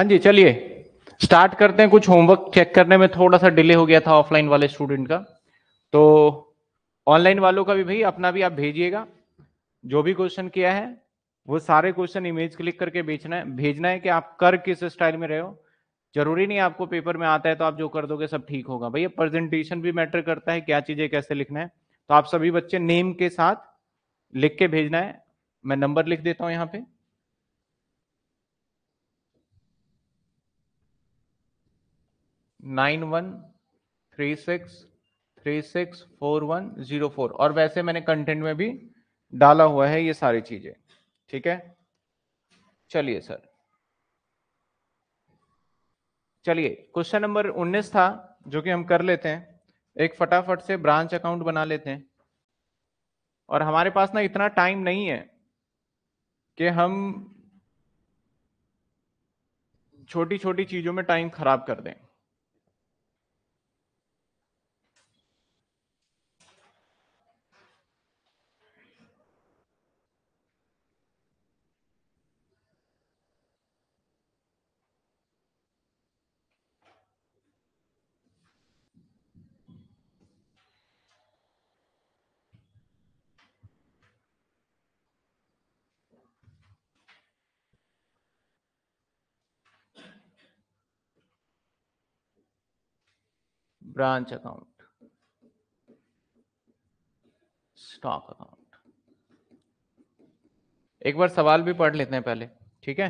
हाँ जी चलिए स्टार्ट करते हैं कुछ होमवर्क चेक करने में थोड़ा सा डिले हो गया था ऑफलाइन वाले स्टूडेंट का तो ऑनलाइन वालों का भी भाई अपना भी आप भेजिएगा जो भी क्वेश्चन किया है वो सारे क्वेश्चन इमेज क्लिक करके बेचना है भेजना है कि आप कर किस स्टाइल में रहे हो जरूरी नहीं आपको पेपर में आता है तो आप जो कर दोगे सब ठीक होगा भैया प्रेजेंटेशन भी मैटर करता है क्या चीजें कैसे लिखना है तो आप सभी बच्चे नेम के साथ लिख के भेजना है मैं नंबर लिख देता हूँ यहाँ पे nine one three six three six four one zero four और वैसे मैंने कंटेंट में भी डाला हुआ है ये सारी चीजें ठीक है चलिए सर चलिए क्वेश्चन नंबर 19 था जो कि हम कर लेते हैं एक फटाफट से ब्रांच अकाउंट बना लेते हैं और हमारे पास ना इतना टाइम नहीं है कि हम छोटी छोटी चीजों में टाइम खराब कर दें branch account स्टॉक अकाउंट एक बार सवाल भी पढ़ लेते हैं पहले ठीक है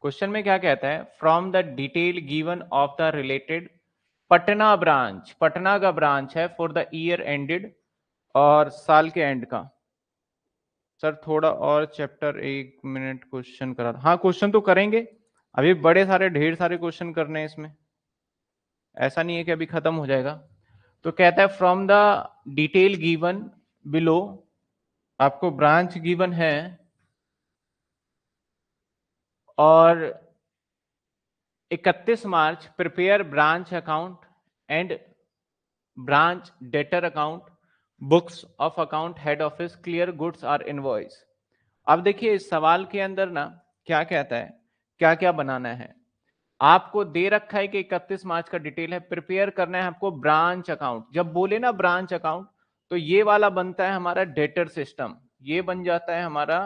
क्वेश्चन में क्या कहता है from the detail given of the related Patna branch Patna का ब्रांच है फॉर द ईयर एंडेड और साल के एंड का सर थोड़ा और चैप्टर एक मिनट क्वेश्चन करा हाँ क्वेश्चन तो करेंगे अभी बड़े सारे ढेर सारे क्वेश्चन करने हैं इसमें ऐसा नहीं है कि अभी खत्म हो जाएगा तो कहता है from the detail given below आपको ब्रांच गिवन है और 31 March prepare branch account and branch debtor account books of account head office clear goods are invoice अब देखिए इस सवाल के अंदर ना क्या कहता है क्या क्या बनाना है आपको दे रखा है कि इकतीस मार्च का डिटेल है प्रिपेयर करना है आपको ब्रांच अकाउंट जब बोले ना ब्रांच अकाउंट तो ये वाला बनता है हमारा डेटर सिस्टम ये बन जाता है हमारा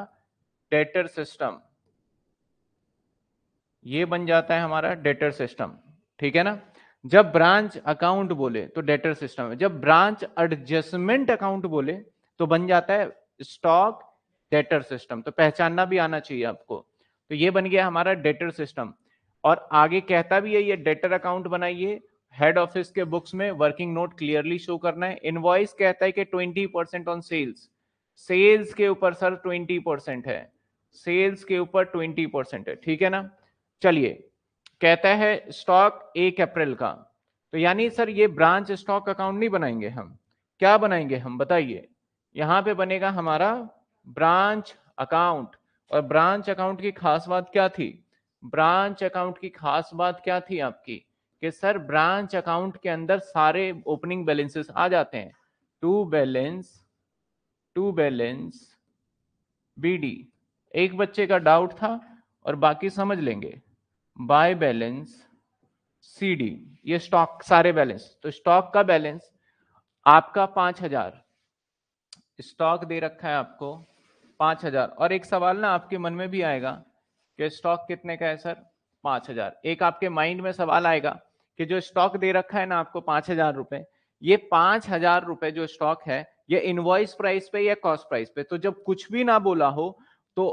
डेटर सिस्टम ये बन जाता है हमारा डेटर सिस्टम ठीक है ना जब ब्रांच अकाउंट बोले तो डेटर सिस्टम है जब ब्रांच एडजस्टमेंट अकाउंट बोले तो बन जाता है स्टॉक डेटर सिस्टम तो पहचानना भी आना चाहिए आपको तो ये बन गया हमारा डेटर सिस्टम और आगे कहता भी है ये डेटर अकाउंट बनाइए हेड ऑफिस के बुक्स में वर्किंग नोट क्लियरली शो करना है इनवॉइस कहता है कि twenty percent on sales sales के ऊपर सर ट्वेंटी परसेंट है सेल्स के ऊपर ट्वेंटी परसेंट है ठीक है ना चलिए कहता है स्टॉक एक अप्रैल का तो यानी सर ये ब्रांच स्टॉक अकाउंट नहीं बनाएंगे हम क्या बनाएंगे हम बताइए यहाँ पे बनेगा हमारा ब्रांच अकाउंट और ब्रांच अकाउंट की खास बात क्या थी ब्रांच अकाउंट की खास बात क्या थी आपकी कि सर ब्रांच अकाउंट के अंदर सारे ओपनिंग बैलेंसेस आ जाते हैं to balance to balance BD एक बच्चे का डाउट था और बाकी समझ लेंगे बाय बैलेंस सीडी ये स्टॉक सारे बैलेंस तो स्टॉक का बैलेंस आपका पांच हजार स्टॉक दे रखा है आपको पांच हजार और एक सवाल ना आपके मन में भी आएगा कि स्टॉक कितने का है सर पांच हजार एक आपके माइंड में सवाल आएगा कि जो स्टॉक दे रखा है ना आपको पांच हजार रुपए ये पांच हजार रुपए जो स्टॉक है ये इनवॉइस प्राइस पे या कॉस्ट प्राइस पे तो जब कुछ भी ना बोला हो तो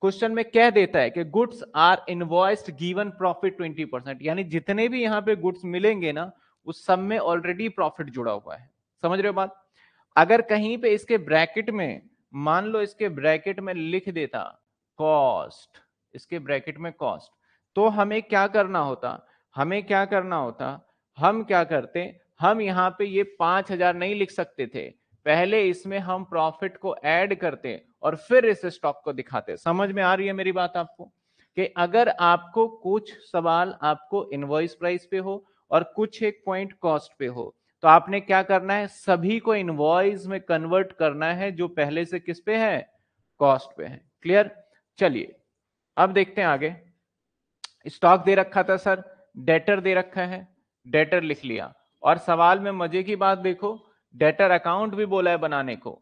क्वेश्चन में कह देता है कि goods are invoiced given profit twenty percent यानी जितने भी यहाँ पे गुड्स मिलेंगे ना उस सब में ऑलरेडी प्रॉफिट जुड़ा हुआ है समझ रहे हो बात अगर कहीं पे इसके ब्रैकेट में मान लो इसके ब्रैकेट में लिख देता कॉस्ट इसके ब्रैकेट में कॉस्ट तो हमें क्या करना होता हमें क्या करना होता हम क्या करते हम यहाँ पे ये पांच हजार नहीं लिख सकते थे पहले इसमें हम प्रॉफिट को ऐड करते और फिर इस स्टॉक को दिखाते समझ में आ रही है मेरी बात आपको कि अगर आपको कुछ सवाल आपको इनवॉइस प्राइस पे हो और कुछ एक पॉइंट कॉस्ट पे हो तो आपने क्या करना है सभी को इनवॉइस में कन्वर्ट करना है जो पहले से किस पे है कॉस्ट पे है क्लियर चलिए अब देखते हैं आगे स्टॉक दे रखा था सर डेटर दे रखा है डेटर लिख लिया और सवाल में मजे की बात देखो डेटर अकाउंट भी बोला है बनाने को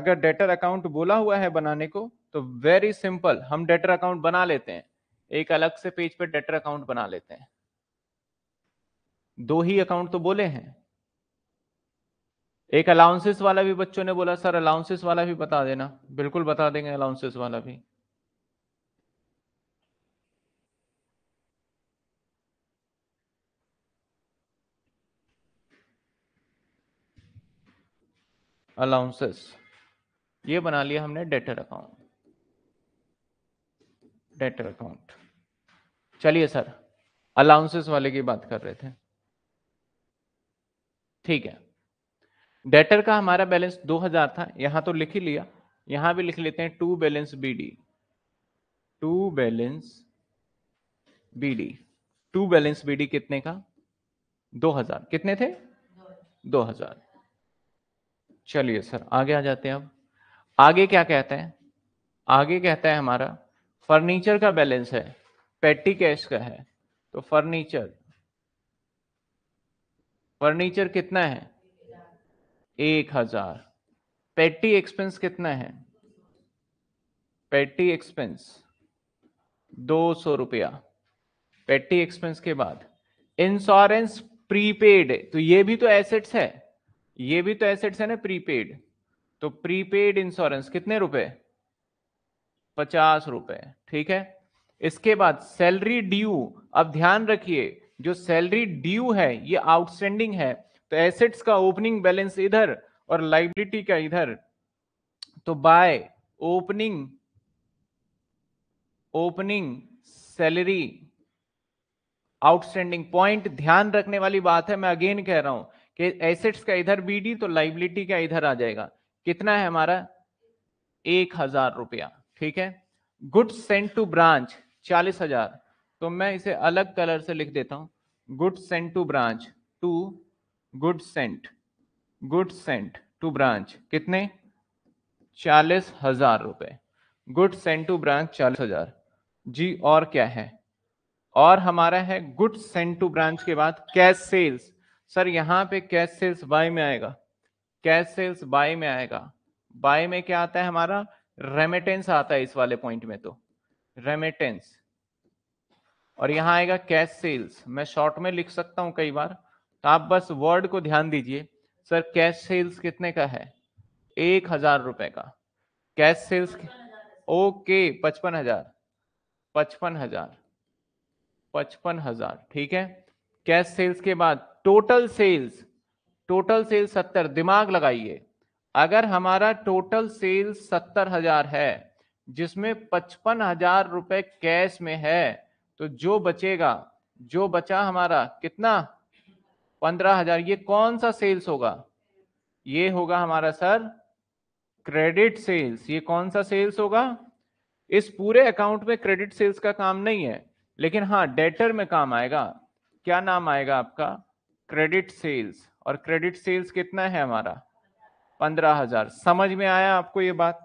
अगर डेटर अकाउंट बोला हुआ है बनाने को तो वेरी सिंपल हम डेटर अकाउंट बना लेते हैं एक अलग से पेज पर डेटर अकाउंट बना लेते हैं दो ही अकाउंट तो बोले हैं एक अलाउंसेस वाला भी बच्चों ने बोला सर अलाउंसेस वाला भी बता देना बिल्कुल बता देंगे अलाउंसेस वाला भी अलाउंसेस ये बना लिया हमने डेटर अकाउंट डेटर अकाउंट चलिए सर अलाउंसेस वाले की बात कर रहे थे ठीक है डेटर का हमारा बैलेंस 2000 था यहां तो लिख ही लिया यहां भी लिख लेते हैं to balance BD to balance BD to balance BD कितने का 2000 कितने थे 2000 चलिए सर आगे आ जाते हैं अब आगे क्या कहते हैं आगे कहता है हमारा फर्नीचर का बैलेंस है पेटी कैश का है तो फर्नीचर फर्नीचर कितना है एक हजार पेटी एक्सपेंस कितना है पेटी एक्सपेंस दो सौ रुपया पेटी एक्सपेंस के बाद इंश्योरेंस प्रीपेड तो ये भी तो एसेट्स है ये भी तो एसेट्स है ना प्रीपेड तो प्रीपेड इंश्योरेंस कितने रुपए पचास रुपए ठीक है इसके बाद सैलरी ड्यू अब ध्यान रखिए जो सैलरी ड्यू है ये आउटस्टैंडिंग है तो एसेट्स का ओपनिंग बैलेंस इधर और लाइबिलिटी का इधर तो by opening opening salary outstanding point ध्यान रखने वाली बात है मैं अगेन कह रहा हूं कि एसेट्स का इधर बीडी तो लाइबिलिटी का इधर आ जाएगा कितना है हमारा एक हजार रुपया ठीक है गुड्स सेंट टू ब्रांच चालीस हजार तो मैं इसे अलग कलर से लिख देता हूं good sent to branch to good sent good sent to branch कितने चालीस हजार रुपये गुड सेंट टू ब्रांच चालीस हजार जी और क्या है और हमारा है गुड सेंट टू ब्रांच के बाद कैश सेल्स सर यहाँ पे कैश सेल्स बाय में आएगा कैश सेल्स बाय में आएगा बाय में क्या आता है हमारा रेमिटेंस आता है इस वाले पॉइंट में तो रेमिटेंस और यहाँ आएगा कैश सेल्स मैं शॉर्ट में लिख सकता हूं कई बार तो आप बस वर्ड को ध्यान दीजिए सर कैश सेल्स कितने का है एक हजार रुपए का कैश सेल्स ओके पचपन हजार पचपन हजार पचपन हजार ठीक है कैश सेल्स के बाद टोटल सेल्स टोटल सेल्स सत्तर दिमाग लगाइए अगर हमारा टोटल सेल्स सत्तर हजार है जिसमें पचपन हजार रुपए कैश में है तो जो बचेगा जो बचा हमारा कितना पंद्रह हजार ये कौन सा सेल्स होगा ये होगा हमारा सर क्रेडिट सेल्स ये कौन सा सेल्स होगा इस पूरे अकाउंट में क्रेडिट सेल्स का काम नहीं है लेकिन हाँ डेटर में काम आएगा क्या नाम आएगा आपका क्रेडिट सेल्स और क्रेडिट सेल्स कितना है हमारा पंद्रह हजार समझ में आया आपको ये बात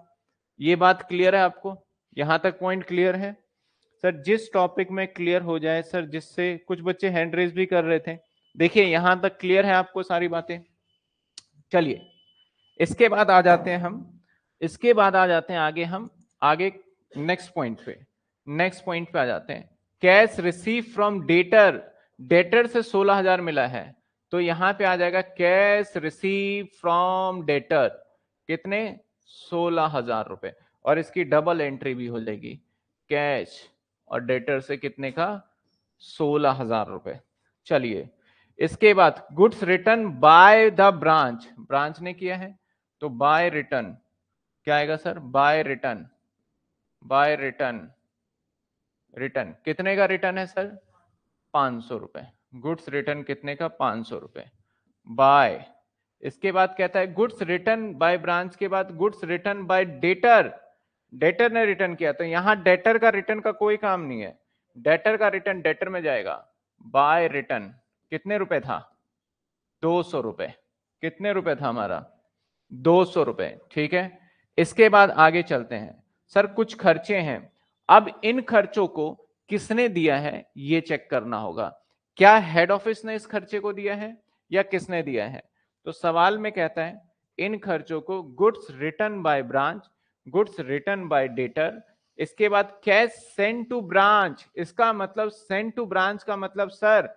ये बात क्लियर है आपको यहां तक पॉइंट क्लियर है सर जिस टॉपिक में क्लियर हो जाए सर जिससे कुछ बच्चे हैंड रेज भी कर रहे थे देखिए यहां तक क्लियर है आपको सारी बातें चलिए इसके बाद आ जाते हैं हम इसके बाद आ जाते हैं आगे हम आगे नेक्स्ट पॉइंट पे नेक्स्ट पॉइंट पे आ जाते हैं cash receive from debtor debtor से सोलह हजार मिला है तो यहां पे आ जाएगा कैश रिसीव फ्रॉम डेटर कितने सोलह हजार रुपए और इसकी डबल एंट्री भी हो जाएगी कैश और डेटर से कितने का सोलह हजार रुपए चलिए इसके बाद goods return by the branch branch ने किया है तो बाय रिटर्न क्या आएगा sir by return by return return कितने का रिटर्न है सर पांच सौ रुपए गुड्स रिटर्न कितने का पांच सौ रुपए बाय इसके बाद कहता है गुड्स रिटर्न बाय ब्रांच के बाद goods return by debtor debtor ने रिटर्न किया तो यहां डेटर का रिटर्न का कोई काम नहीं है डेटर का रिटर्न डेटर में जाएगा बाय रिटर्न कितने रुपए था दो सौ रुपए कितने रुपए था हमारा दो सौ रुपए ठीक है इसके बाद आगे चलते हैं सर कुछ खर्चे हैं अब इन खर्चों को किसने दिया है ये चेक करना होगा क्या हेड ऑफिस ने इस खर्चे को दिया है या किसने दिया है तो सवाल में कहता है इन खर्चों को goods return by branch goods return by debtor इसके बाद कैश सेंड टू ब्रांच इसका मतलब सेंड टू ब्रांच का मतलब सर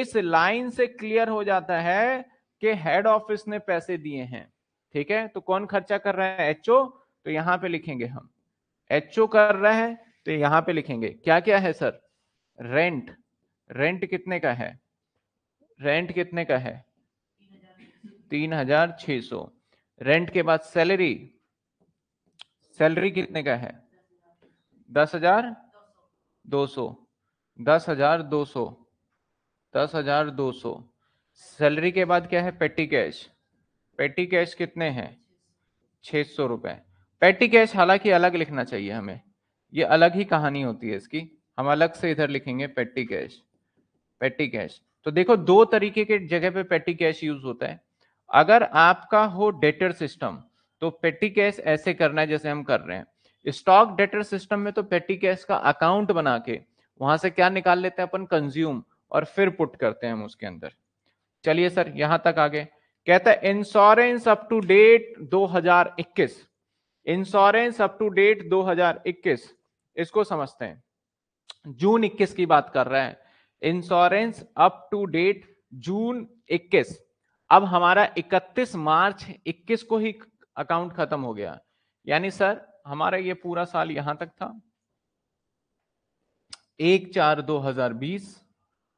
इस लाइन से क्लियर हो जाता है कि हेड ऑफिस ने पैसे दिए हैं ठीक है तो कौन खर्चा कर रहा है एचओ तो यहां पे लिखेंगे हम एचओ कर रहा है तो यहां पे लिखेंगे क्या क्या है सर रेंट रेंट कितने का है रेंट कितने का है तीन हजार छ सौ रेंट के बाद सैलरी सैलरी कितने का है दस हजार दो सौ दस हजार दो सौ दस हजार दो सौ सैलरी के बाद क्या है पेटी कैश पेटी कैश कितने हैं छ सौ रुपए पेटी कैश हालांकि अलग लिखना चाहिए हमें ये अलग ही कहानी होती है इसकी हम अलग से इधर लिखेंगे पेटी कैश पेटी कैश तो देखो दो तरीके के जगह पे पेटी कैश यूज होता है अगर आपका हो डेटर सिस्टम तो पेटी कैश ऐसे करना है जैसे हम कर रहे हैं स्टॉक डेटर सिस्टम में तो पेटी कैश का अकाउंट बना के वहां से क्या निकाल लेते हैं अपन कंज्यूम और फिर पुट करते हैं हम उसके अंदर चलिए सर यहां तक आगे कहता है insurance up to date 2021 insurance up to date 2021 इसको समझते हैं जून 21 की बात कर रहा है insurance up to date June 21 अब हमारा 31 मार्च 21 को ही अकाउंट खत्म हो गया यानी सर हमारा ये पूरा साल यहां तक था एक चार दो हजार बीस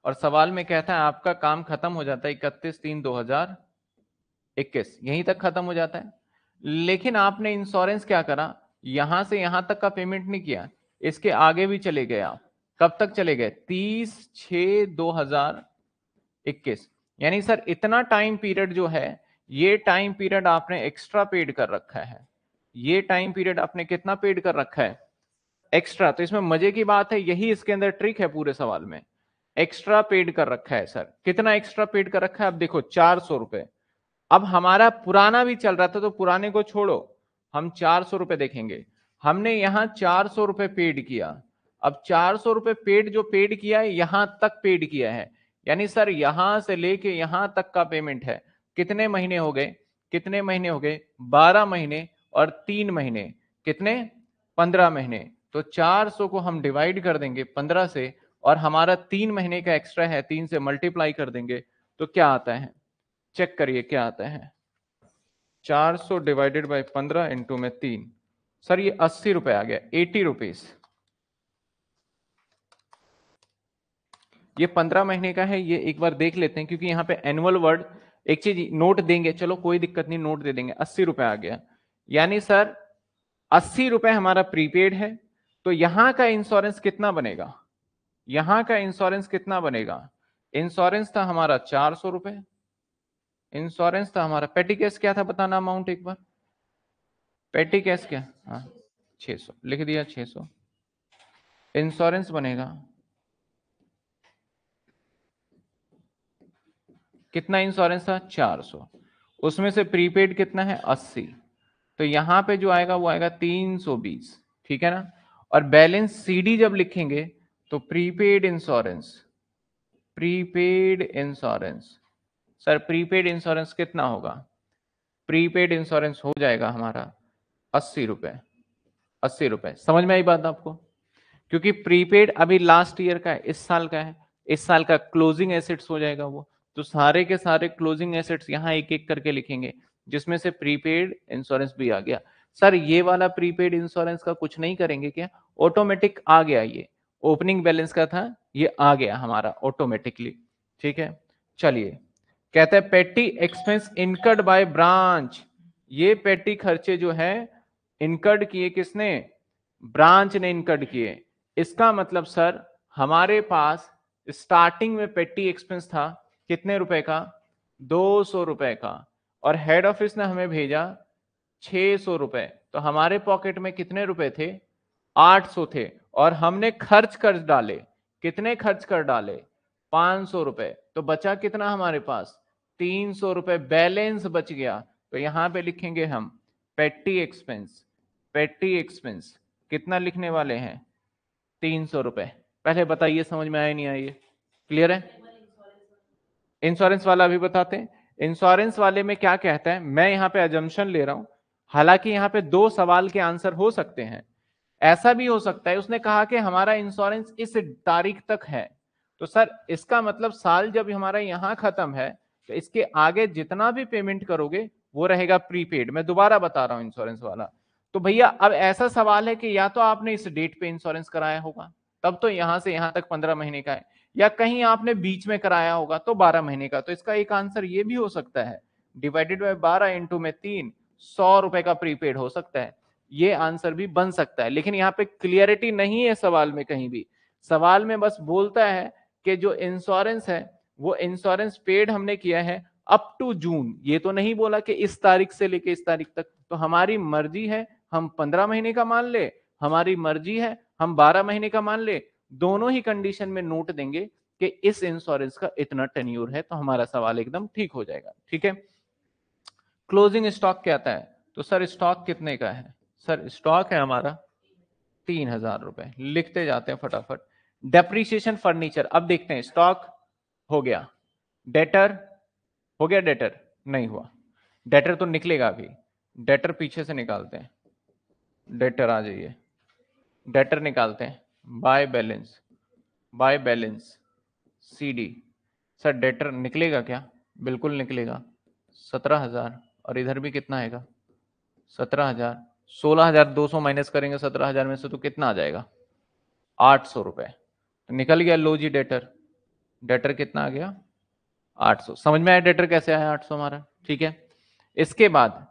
और सवाल में कहता है आपका काम खत्म हो जाता है इकतीस तीन दो हजार इक्कीस यहीं तक खत्म हो जाता है लेकिन आपने इंश्योरेंस क्या करा यहां से यहां तक का पेमेंट नहीं किया इसके आगे भी चले गए आप कब तक चले गए तीस छ दो हजार इक्कीस यानी सर इतना टाइम पीरियड जो है ये टाइम पीरियड आपने एक्स्ट्रा पेड कर रखा है ये टाइम पीरियड आपने कितना पेड कर रखा है एक्स्ट्रा तो इसमें मजे की बात है यही इसके अंदर ट्रिक है पूरे सवाल में एक्स्ट्रा पेड कर रखा है सर कितना एक्स्ट्रा पेड कर रखा है अब देखो चार सौ रुपए अब हमारा पुराना भी चल रहा था तो पुराने को छोड़ो हम चार सौ रुपए देखेंगे हमने यहां चार सौ रुपए पेड किया अब चार सौ रुपए पेड जो पेड किया है यहां तक पेड किया है यानी सर यहां से लेके यहां तक का पेमेंट है कितने महीने हो गए कितने महीने हो गए बारह महीने और तीन महीने कितने पंद्रह महीने तो चार सौ को हम डिवाइड कर देंगे पंद्रह से और हमारा तीन महीने का एक्स्ट्रा है तीन से मल्टीप्लाई कर देंगे तो क्या आता है चेक करिए क्या आता है चार सौ डिवाइडेड बाई पंद्रह इंटू में तीन सर ये अस्सी रुपए आ गया एटी रुपीज़ ये पंद्रह महीने का है ये एक बार देख लेते हैं क्योंकि यहाँ पे एनुअल वर्ड एक चीज नोट देंगे चलो कोई दिक्कत नहीं नोट दे देंगे अस्सी रुपए आ गया यानी सर अस्सी रुपए हमारा प्रीपेड है तो यहाँ का इंश्योरेंस कितना बनेगा यहाँ का इंश्योरेंस कितना बनेगा इंश्योरेंस था हमारा चार सौ रुपए इंश्योरेंस था हमारा पेटी कैश क्या था बताना अमाउंट एक बार पेटी कैश क्या हाँ छः सौ लिख दिया छ सौ इंश्योरेंस बनेगा कितना इंश्योरेंस था 400 उसमें से प्रीपेड कितना है 80 तो यहाँ पे जो आएगा वो आएगा 320 ठीक है ना और बैलेंस सीडी जब लिखेंगे तो prepaid insurance prepaid insurance sir prepaid insurance कितना होगा प्रीपेड इंश्योरेंस हो जाएगा हमारा अस्सी रुपये अस्सी रुपए समझ में आई बात आपको क्योंकि प्रीपेड अभी लास्ट ईयर का है इस साल का है इस साल का क्लोजिंग एसेट्स हो जाएगा वो तो सारे के सारे क्लोजिंग एसेट्स यहाँ एक एक करके लिखेंगे जिसमें से प्रीपेड इंश्योरेंस भी आ गया सर ये वाला प्रीपेड इंश्योरेंस का कुछ नहीं करेंगे क्या ऑटोमेटिक आ गया ये ओपनिंग बैलेंस का था ये आ गया हमारा ऑटोमेटिकली ठीक है चलिए कहते हैं पेटी एक्सपेंस इनकर्ड बाय ब्रांच ये पेटी खर्चे जो है इनकर्ड किए किसने ब्रांच ने इनकर्ड किए इसका मतलब सर हमारे पास स्टार्टिंग में पेटी एक्सपेंस था कितने रुपए का दो सौ रुपए का और हेड ऑफिस ने हमें भेजा छ सौ रुपए तो हमारे पॉकेट में कितने रुपए थे आठ सौ थे और हमने खर्च कर डाले कितने खर्च कर डाले पांच सौ रुपए तो बचा कितना हमारे पास तीन सौ रुपए बैलेंस बच गया तो यहां पे लिखेंगे हम पेट्टी एक्सपेंस पेटी एक्सपेंस कितना लिखने वाले हैं तीन सौ रुपए पहले बताइए समझ में आए नहीं आइए क्लियर है इंश्योरेंस वाला भी बताते हैं इंश्योरेंस वाले में क्या कहते हैं मैं यहां पे एजम्पन ले रहा हूं हालांकि यहां पे दो सवाल के आंसर हो सकते हैं ऐसा भी हो सकता है उसने कहा कि हमारा इंश्योरेंस इस तारीख तक है तो सर इसका मतलब साल जब हमारा यहां खत्म है तो इसके आगे जितना भी पेमेंट करोगे वो रहेगा प्रीपेड मैं दोबारा बता रहा हूं इंश्योरेंस वाला तो भैया अब ऐसा सवाल है कि या तो आपने इस डेट पे इंश्योरेंस कराया होगा तब तो यहां से यहां तक पंद्रह महीने का है या कहीं आपने बीच में कराया होगा तो बारह महीने का तो इसका एक आंसर ये भी हो सकता है डिवाइडेड बाय बारह इंटू में तीन सौ रुपए का प्रीपेड हो सकता है ये आंसर भी बन सकता है लेकिन यहाँ पे क्लियरिटी नहीं है सवाल में कहीं भी सवाल में बस बोलता है कि जो इंश्योरेंस है वो इंश्योरेंस पेड हमने किया है अप टू जून ये तो नहीं बोला कि इस तारीख से लेके इस तारीख तक तो हमारी मर्जी है हम पंद्रह महीने का मान ले हमारी मर्जी है हम 12 महीने का मान ले दोनों ही कंडीशन में नोट देंगे कि इस इंश्योरेंस का इतना टेन्यूर है तो हमारा सवाल एकदम ठीक हो जाएगा ठीक है क्लोजिंग स्टॉक क्या आता है तो सर स्टॉक कितने का है सर स्टॉक है हमारा तीन हजार रुपए लिखते जाते हैं फटाफट डेप्रीसिएशन फर्नीचर अब देखते हैं स्टॉक हो गया डेटर हो गया डेटर नहीं हुआ डेटर तो निकलेगा अभी डेटर पीछे से निकालते हैं डेटर आ जाइए डेटर निकालते हैं by balance by balance CD sir debtor निकलेगा क्या बिल्कुल निकलेगा सत्रह हजार और इधर भी कितना आएगा सत्रह हजार सोलह हजार दो सौ माइनस करेंगे सत्रह हजार में से तो कितना आ जाएगा आठ सौ रुपये तो निकल गया लो जी डेटर डेटर कितना आ गया आठ सौ समझ में आया डेटर कैसे आया आठ सौ हमारा ठीक है इसके बाद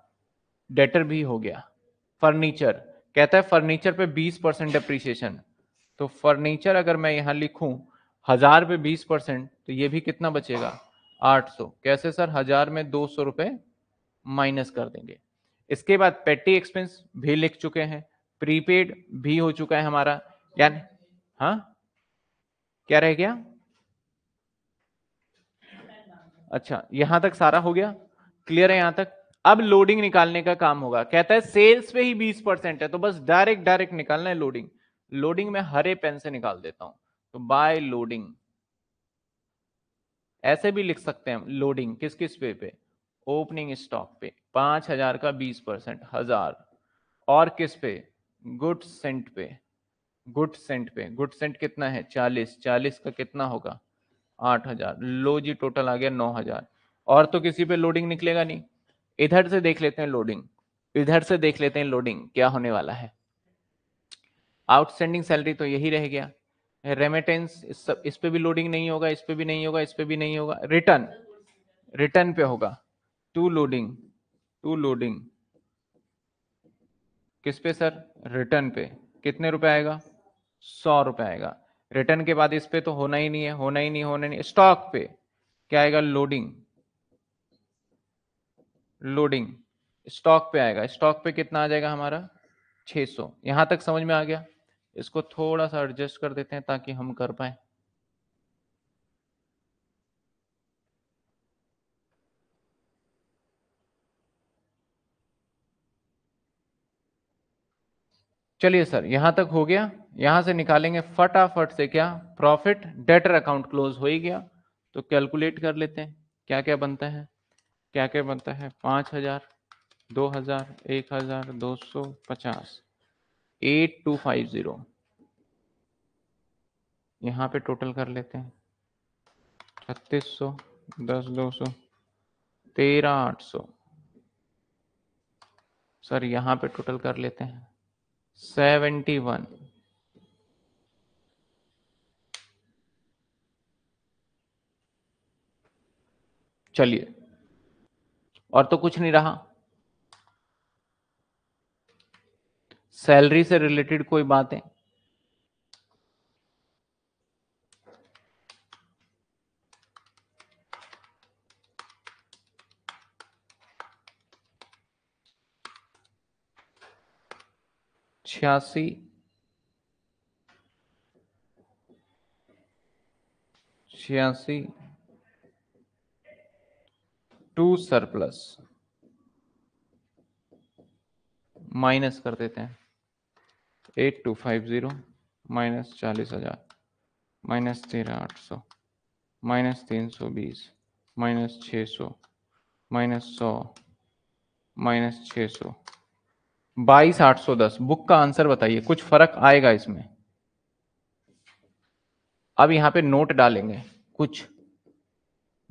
डेटर भी हो गया फर्नीचर कहता है फर्नीचर पे 20 परसेंट डिप्रिसिएशन तो फर्नीचर अगर मैं यहाँ लिखूं हजार पे 20 परसेंट तो ये भी कितना बचेगा 800 कैसे सर हजार में दो सौ रुपये माइनस कर देंगे इसके बाद पेटी एक्सपेंस भी लिख चुके हैं प्रीपेड भी हो चुका है हमारा यानी हाँ क्या रह गया अच्छा यहां तक सारा हो गया क्लियर है यहां तक अब लोडिंग निकालने का काम होगा कहता है सेल्स पे ही 20 परसेंट है तो बस डायरेक्ट डायरेक्ट निकालना है लोडिंग लोडिंग में हरे पेन से निकाल देता हूं तो बाय लोडिंग ऐसे भी लिख सकते हैं लोडिंग किस किस पे पे ओपनिंग स्टॉक पे पांच हजार का बीस परसेंट हजार और किस पे गुड सेंट पे गुड सेंट पे गुड सेंट कितना है चालीस चालीस का कितना होगा आठ हजार लो जी टोटल आ गया नौ हजार और तो किसी पे लोडिंग निकलेगा नहीं इधर से देख लेते हैं लोडिंग इधर से देख लेते हैं लोडिंग क्या होने वाला है आउटस्टैंडिंग सैलरी तो यही रह गया रेमिटेंस इस, इस पे भी लोडिंग नहीं होगा इस पे भी नहीं होगा इस पे भी नहीं होगा रिटर्न रिटर्न पे होगा टू लोडिंग टू लोडिंग किस पे सर रिटर्न पे कितने रुपए आएगा सौ रुपए आएगा रिटर्न के बाद इस पे तो होना ही नहीं है होना ही नहीं होना नहीं स्टॉक पे क्या आएगा लोडिंग लोडिंग स्टॉक पे आएगा स्टॉक पे कितना आ जाएगा हमारा 600 सौ यहां तक समझ में आ गया इसको थोड़ा सा एडजस्ट कर देते हैं ताकि हम कर पाए चलिए सर यहां तक हो गया यहां से निकालेंगे फटाफट से क्या प्रॉफिट डेटर अकाउंट क्लोज हो ही गया तो कैलकुलेट कर लेते हैं क्या क्या बनता है क्या क्या बनता है पाँच हजार दो हजार एक हजार दो सौ पचास एट टू फाइव जीरो यहाँ पे टोटल कर लेते हैं छत्तीस सौ दस दो सौ तेरह आठ सौ सर यहाँ पे टोटल कर लेते हैं सेवेंटी वन चलिए और तो कुछ नहीं रहा सैलरी से रिलेटेड कोई बातें छियासी छियासी टू सरप्लस माइनस कर देते हैं eight two five zero minus चालीस हजार माइनस तेरह आठ सौ माइनस तीन सौ बीस माइनस छ सौ माइनस सौ माइनस छ सौ बाईस आठ सौ दस बुक का आंसर बताइए कुछ फर्क आएगा इसमें अब यहाँ पे नोट डालेंगे कुछ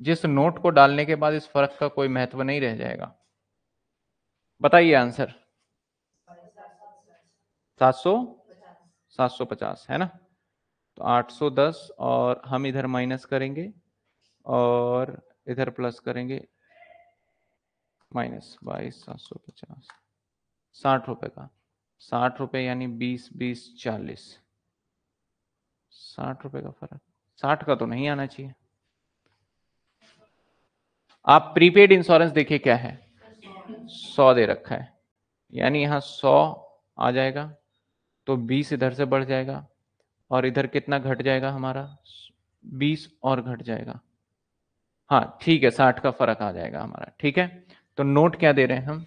जिस नोट को डालने के बाद इस फर्क का कोई महत्व नहीं रह जाएगा बताइए आंसर सात सौ सात सौ पचास है ना तो आठ सौ दस और हम इधर माइनस करेंगे और इधर प्लस करेंगे माइनस बाईस सात सौ पचास साठ रुपये का साठ रुपये यानी बीस बीस चालीस साठ रुपये का फर्क साठ का तो नहीं आना चाहिए आप प्रीपेड इंश्योरेंस देखिए क्या है सौ दे रखा है यानी यहां सौ आ जाएगा तो बीस इधर से बढ़ जाएगा और इधर कितना घट जाएगा हमारा बीस और घट जाएगा हाँ ठीक है साठ का फर्क आ जाएगा हमारा ठीक है तो नोट क्या दे रहे हैं हम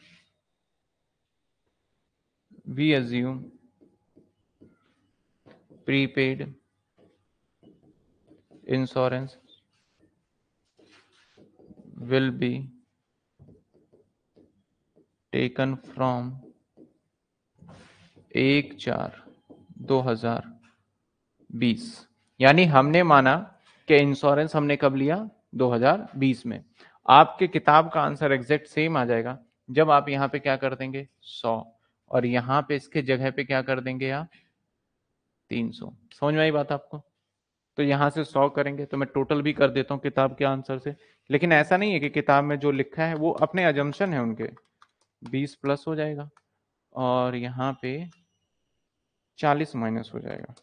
we assume prepaid insurance will be taken from एक चार 2020 यानी हमने माना कि इंश्योरेंस हमने कब लिया 2020 में आपके किताब का आंसर एग्जैक्ट सेम आ जाएगा जब आप यहाँ पे क्या कर देंगे 100 और यहाँ पे इसके जगह पे क्या कर देंगे आप 300 समझ में आई बात आपको तो यहाँ से सौ करेंगे तो मैं टोटल भी कर देता हूँ किताब के आंसर से लेकिन ऐसा नहीं है कि किताब में जो लिखा है वो अपने अजम्पन है उनके बीस प्लस हो जाएगा और यहाँ पे चालीस माइनस हो जाएगा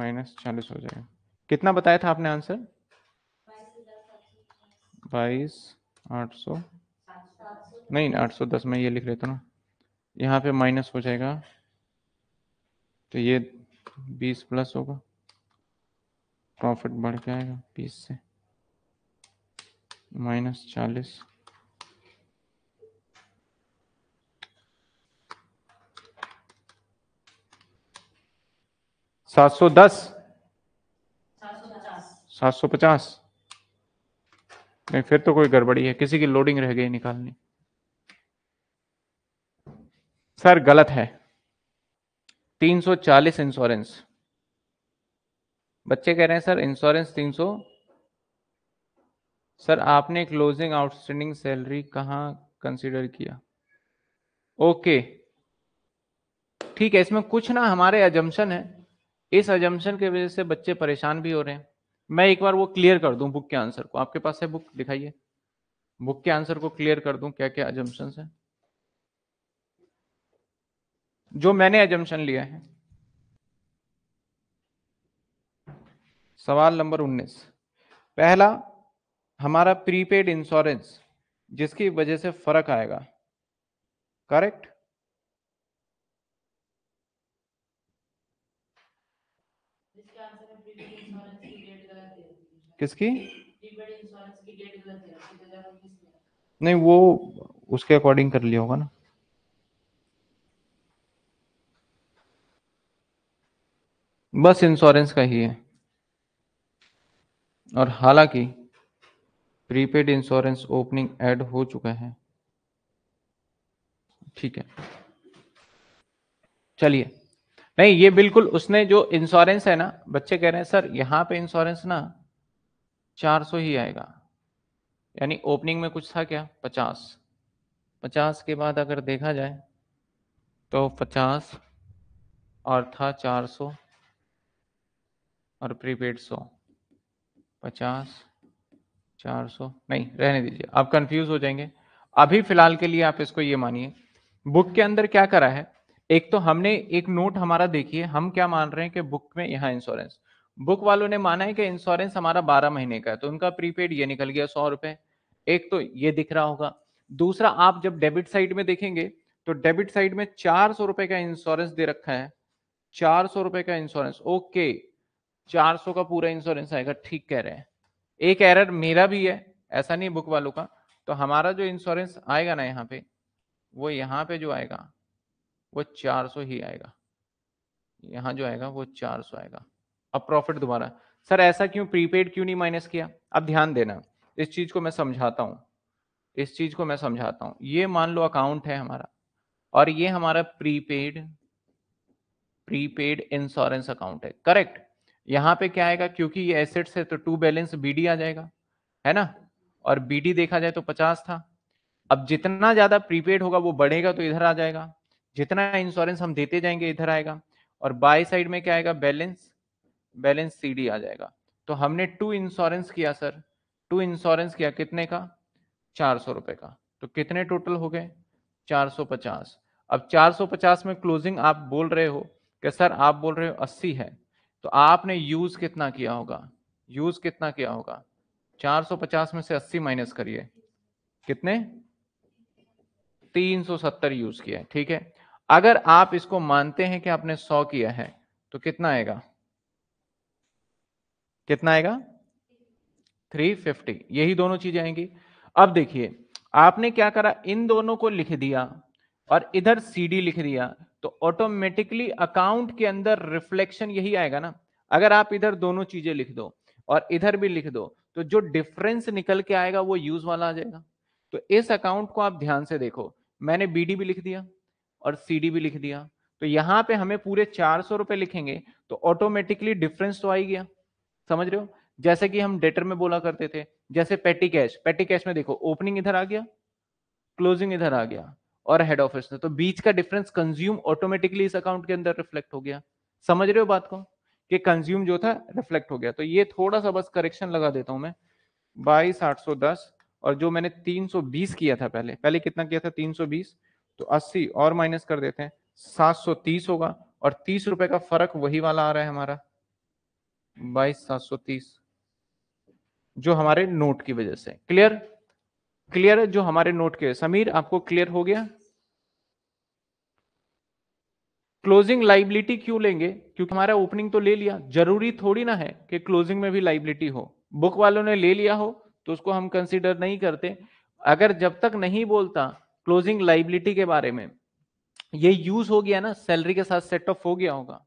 माइनस चालीस हो जाएगा कितना बताया था आपने आंसर बाईस आठ सौ नहीं आठ सौ दस में ये लिख लेता ना यहाँ पे माइनस हो जाएगा तो ये बीस प्लस होगा प्रॉफिट बढ़ के आएगा बीस से माइनस चालीस सात सौ दस सात सौ पचास नहीं फिर तो कोई गड़बड़ी है किसी की लोडिंग रह गई निकालनी सर गलत है 340 इंश्योरेंस बच्चे कह रहे हैं सर इंश्योरेंस 300 सर आपने क्लोजिंग आउटस्टैंडिंग सैलरी कहाँ कंसीडर किया ओके ठीक है इसमें कुछ ना हमारे अजम्पन है इस अजम्पन के वजह से बच्चे परेशान भी हो रहे हैं मैं एक बार वो क्लियर कर दूं बुक के आंसर को आपके पास है बुक दिखाइए बुक के आंसर को क्लियर कर दूं क्या क्या अजम्पन्स हैं जो मैंने एजम्पन लिया है सवाल नंबर 19 पहला हमारा प्रीपेड इंश्योरेंस जिसकी वजह से फर्क आएगा करेक्ट किसकी नहीं वो उसके अकॉर्डिंग कर लिया होगा ना बस इंश्योरेंस का ही है और हालांकि प्रीपेड इंश्योरेंस ओपनिंग ऐड हो चुका है ठीक है चलिए नहीं ये बिल्कुल उसने जो इंश्योरेंस है ना बच्चे कह रहे हैं सर यहाँ पे इंश्योरेंस ना 400 ही आएगा यानी ओपनिंग में कुछ था क्या 50 50 के बाद अगर देखा जाए तो 50 और था 400 और प्रीपेड सौ पचास चार सौ नहीं रहने दीजिए आप कंफ्यूज हो जाएंगे अभी फिलहाल के लिए आप इसको ये मानिए बुक के अंदर क्या करा है एक तो हमने एक नोट हमारा देखिए हम क्या मान रहे हैं कि बुक में यहाँ इंश्योरेंस बुक वालों ने माना है कि इंश्योरेंस हमारा बारह महीने का है तो उनका प्रीपेड ये निकल गया सौ रुपए एक तो ये दिख रहा होगा दूसरा आप जब डेबिट साइड में देखेंगे तो डेबिट साइड में चार सौ रुपए का इंश्योरेंस दे रखा है चार सौ रुपए का इंश्योरेंस ओके 400 का पूरा इंश्योरेंस आएगा ठीक कह रहे हैं एक एरर मेरा भी है ऐसा नहीं बुक वालों का तो हमारा जो इंश्योरेंस आएगा ना यहाँ पे वो यहाँ पे जो आएगा वो 400 ही आएगा यहाँ जो आएगा वो 400 आएगा अब प्रॉफिट दोबारा सर ऐसा क्यों प्रीपेड क्यों नहीं माइनस किया अब ध्यान देना इस चीज को मैं समझाता हूँ इस चीज को मैं समझाता हूँ ये मान लो अकाउंट है हमारा और ये हमारा प्रीपेड प्रीपेड इंश्योरेंस अकाउंट है करेक्ट यहाँ पे क्या आएगा क्योंकि ये एसेट्स है तो टू बैलेंस बीडी आ जाएगा है ना और बीडी देखा जाए तो पचास था अब जितना ज्यादा प्रीपेड होगा वो बढ़ेगा तो इधर आ जाएगा जितना इंश्योरेंस हम देते जाएंगे इधर आएगा और बाय साइड में क्या आएगा बैलेंस बैलेंस सीडी आ जाएगा तो हमने टू इंश्योरेंस किया सर टू इंश्योरेंस किया कितने का चार सौ रुपये का तो कितने टोटल हो गए चार सौ पचास अब चार सौ पचास में क्लोजिंग आप बोल रहे हो कि सर आप बोल रहे हो अस्सी है तो आपने यूज कितना किया होगा यूज कितना किया होगा 450 में से 80 माइनस करिए कितने 370 यूज किया है ठीक है अगर आप इसको मानते हैं कि आपने 100 किया है तो कितना आएगा कितना आएगा 350 यही दोनों चीजें आएंगी अब देखिए आपने क्या करा इन दोनों को लिख दिया और इधर सीडी लिख दिया तो ऑटोमेटिकली अकाउंट के अंदर रिफ्लेक्शन यही आएगा ना अगर आप इधर दोनों चीजें लिख दो और इधर भी लिख दो तो जो डिफरेंस निकल के आएगा वो यूज वाला आ जाएगा तो इस अकाउंट को आप ध्यान से देखो मैंने बीडी भी लिख दिया और सीडी भी लिख दिया तो यहां पे हमें पूरे चार सौ रुपए लिखेंगे तो ऑटोमेटिकली डिफरेंस तो आ ही गया समझ रहे हो जैसे कि हम डेटर में बोला करते थे जैसे पेटी कैश पेटी कैश में देखो ओपनिंग इधर आ गया क्लोजिंग इधर आ गया और हेड ऑफिस ने तो बीच का डिफरेंस कंज्यूम ऑटोमेटिकली इस अकाउंट के अंदर रिफ्लेक्ट हो गया समझ रहे हो बात को कि कंज्यूम जो था रिफ्लेक्ट हो गया तो ये थोड़ा सा बस करेक्शन लगा देता हूं मैं बाईस आठ सौ दस और जो मैंने तीन सौ बीस किया था पहले पहले कितना किया था तीन सौ बीस तो अस्सी और माइनस कर देते हैं सात सौ तीस होगा और तीस रुपए का फर्क वही वाला आ रहा है हमारा बाईस सात सौ तीस जो हमारे नोट की वजह से क्लियर क्लियर है जो हमारे नोट के समीर आपको क्लियर हो गया क्लोजिंग लाइबिलिटी क्यों लेंगे क्योंकि हमारा ओपनिंग तो ले लिया जरूरी थोड़ी ना है कि क्लोजिंग में भी लाइबिलिटी हो बुक वालों ने ले लिया हो तो उसको हम कंसिडर नहीं करते अगर जब तक नहीं बोलता क्लोजिंग लाइबिलिटी के बारे में ये यूज हो गया ना सैलरी के साथ सेट ऑफ हो गया होगा